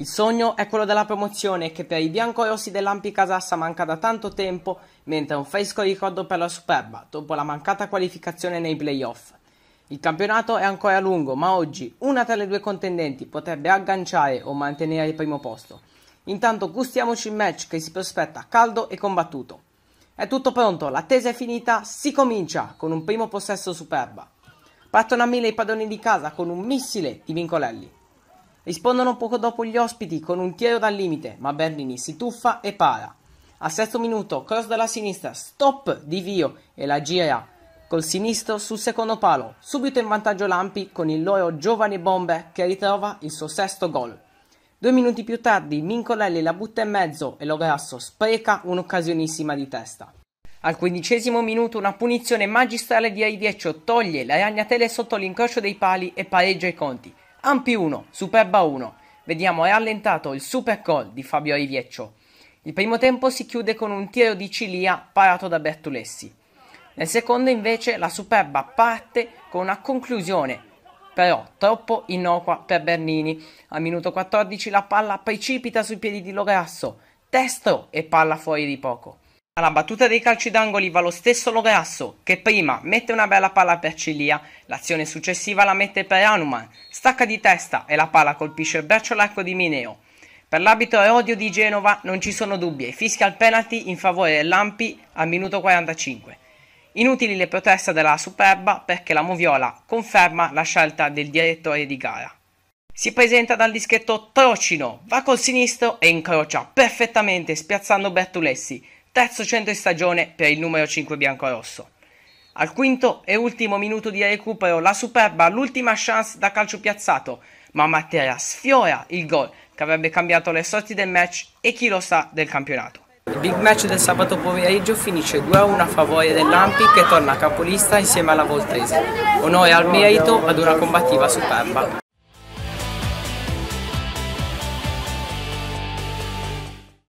Il sogno è quello della promozione che per i biancorossi dell'Ampi Casassa manca da tanto tempo, mentre un fresco ricordo per la Superba dopo la mancata qualificazione nei playoff. Il campionato è ancora lungo, ma oggi una tra le due contendenti potrebbe agganciare o mantenere il primo posto. Intanto gustiamoci il match che si prospetta caldo e combattuto. È tutto pronto, l'attesa è finita, si comincia con un primo possesso Superba. Partono a mille i padroni di casa con un missile di Vincolelli. Rispondono poco dopo gli ospiti con un tiro dal limite, ma Bernini si tuffa e para. Al sesto minuto, cross dalla sinistra, stop di Vio e la gira col sinistro sul secondo palo. Subito in vantaggio Lampi con il loro giovane bomber che ritrova il suo sesto gol. Due minuti più tardi Mincolelli la butta in mezzo e Lograsso spreca un'occasionissima di testa. Al quindicesimo minuto una punizione magistrale di Aideccio toglie le ragnatele sotto l'incrocio dei pali e pareggia i conti. Ampi 1, Superba 1. Vediamo rallentato il super gol di Fabio Rivieccio. Il primo tempo si chiude con un tiro di Cilia parato da Bertulessi. Nel secondo invece la Superba parte con una conclusione però troppo innocua per Bernini. Al minuto 14 la palla precipita sui piedi di Lograsso, destro e palla fuori di poco. Alla battuta dei calci d'angoli va lo stesso Lograsso, che prima mette una bella palla per Cilia, l'azione successiva la mette per Hanuman, stacca di testa e la palla colpisce il braccio all'arco di Mineo. Per l'abito e odio di Genova non ci sono dubbi e fischia il penalty in favore dell'Ampi al minuto 45. Inutili le proteste della Superba perché la Moviola conferma la scelta del direttore di gara. Si presenta dal dischetto Trocino, va col sinistro e incrocia perfettamente spiazzando Bertulessi, terzo centro in stagione per il numero 5 biancorosso. Al quinto e ultimo minuto di recupero la superba, l'ultima chance da calcio piazzato, ma Matera sfiora il gol che avrebbe cambiato le sorti del match e chi lo sa del campionato. Il big match del sabato pomeriggio finisce 2-1 a favore dell'Ampi che torna capolista insieme alla Voltese. Onore al merito ad una combattiva superba.